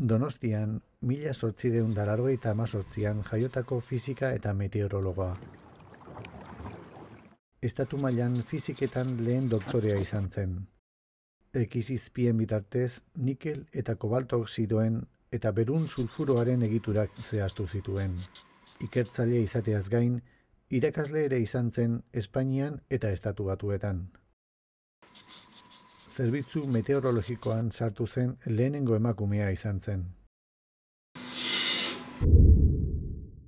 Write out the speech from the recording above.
Donostian, mila sortzideun dararroi eta amazortzian jaiotako fizika eta meteorologoa. Estatu mailan fiziketan lehen doktorea izan zen. Ekizizpien bitartez, nikel eta kobalto oksidoen eta berun sulfuroaren egiturak zehaztu zituen. Ikertzaile izateaz gain, irakasle ere izan zen Espainian eta Estatu batuetan zerbitzu meteorologikoan sartu zen lehenengo emakumea izan zen.